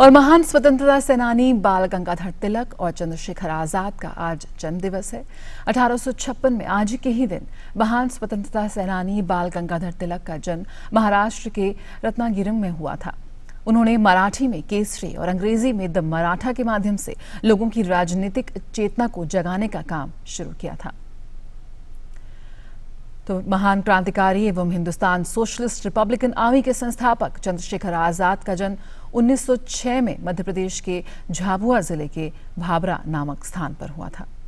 और महान स्वतंत्रता सेनानी बाल गंगाधर तिलक और चंद्रशेखर आजाद का आज जन्म दिवस है अठारह में आज के ही दिन महान स्वतंत्रता सेनानी बाल गंगाधर तिलक का जन्म महाराष्ट्र के रत्नागिरम में हुआ था उन्होंने मराठी में केसरी और अंग्रेजी में द मराठा के माध्यम से लोगों की राजनीतिक चेतना को जगाने का काम शुरू किया था तो महान क्रांतिकारी एवं हिंदुस्तान सोशलिस्ट रिपब्लिकन आर्मी के संस्थापक चंद्रशेखर आजाद का जन्म 1906 में मध्य प्रदेश के झाबुआ जिले के भाबरा नामक स्थान पर हुआ था